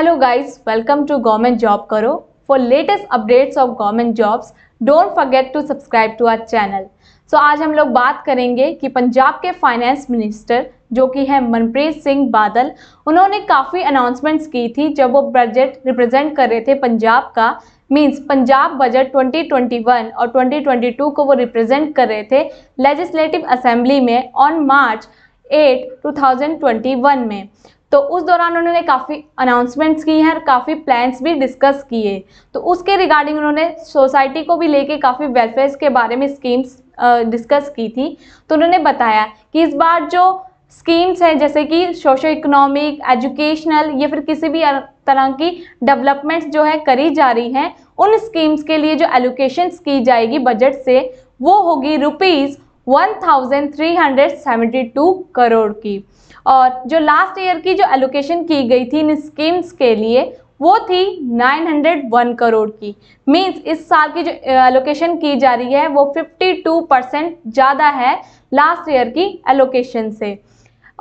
hello guys welcome to government job करो for latest updates of government jobs don't forget to subscribe to our channel so आज हम लोग बात करेंगे कि पंजाब के फाइनेंस मिनिस्टर जो कि है मनप्रीत सिंह बादल उन्होंने काफ़ी अनाउंसमेंट्स की थी जब वो बजट रिप्रेजेंट कर रहे थे पंजाब का मीन्स पंजाब बजट 2021 और 2022 को वो रिप्रेजेंट कर रहे थे लेजिस्लेटिव असेंबली में ऑन मार्च 8 2021 में तो उस दौरान उन्होंने काफ़ी अनाउंसमेंट्स की हैं और काफ़ी प्लान्स भी डिस्कस किए तो उसके रिगार्डिंग उन्होंने सोसाइटी को भी लेके काफ़ी वेलफेयर्स के बारे में स्कीम्स डिस्कस की थी तो उन्होंने बताया कि इस बार जो स्कीम्स हैं जैसे कि सोशो इकोनॉमिक एजुकेशनल या फिर किसी भी तरह की डेवलपमेंट्स जो है करी जा रही हैं उन स्कीम्स के लिए जो एलोकेशंस की जाएगी बजट से वो होगी रुपीज़ 1,372 करोड़ की और जो लास्ट ईयर की जो एलोकेशन की गई थी इन स्कीम्स के लिए वो थी 901 करोड़ की मीन्स इस साल की जो एलोकेशन की जा रही है वो 52 परसेंट ज़्यादा है लास्ट ईयर की एलोकेशन से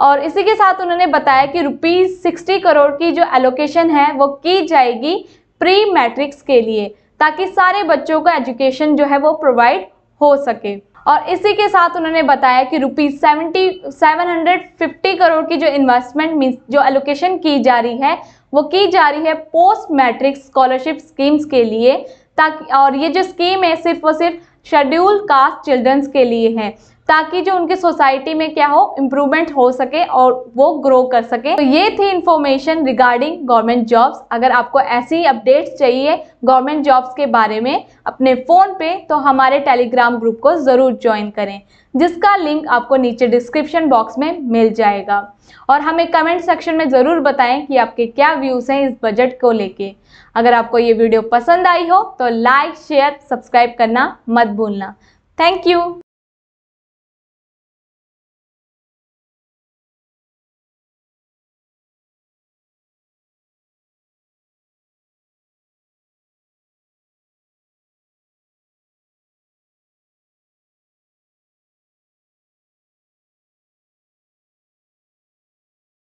और इसी के साथ उन्होंने बताया कि रुपीज़ सिक्सटी करोड़ की जो एलोकेशन है वो की जाएगी प्री मैट्रिक्स के लिए ताकि सारे बच्चों का एजुकेशन जो है वो प्रोवाइड हो सके और इसी के साथ उन्होंने बताया कि rupees seventy seven hundred fifty crore की जो इन्वेस्टमेंट मीन जो एलोकेशन की जा रही है वो की जा रही है पोस्ट मैट्रिक स्कॉलरशिप स्कीम्स के लिए ताकि और ये जो स्कीम है सिर्फ और सिर्फ शेड्यूल कास्ट चिल्ड्रंस के लिए है ताकि जो उनकी सोसाइटी में क्या हो इम्प्रूवमेंट हो सके और वो ग्रो कर सके तो ये थी इन्फॉर्मेशन रिगार्डिंग गवर्नमेंट जॉब्स अगर आपको ऐसी अपडेट्स चाहिए गवर्नमेंट जॉब्स के बारे में अपने फ़ोन पे तो हमारे टेलीग्राम ग्रुप को ज़रूर ज्वाइन करें जिसका लिंक आपको नीचे डिस्क्रिप्शन बॉक्स में मिल जाएगा और हमें कमेंट सेक्शन में ज़रूर बताएं कि आपके क्या व्यूज़ हैं इस बजट को लेके अगर आपको ये वीडियो पसंद आई हो तो लाइक शेयर सब्सक्राइब करना मत भूलना थैंक यू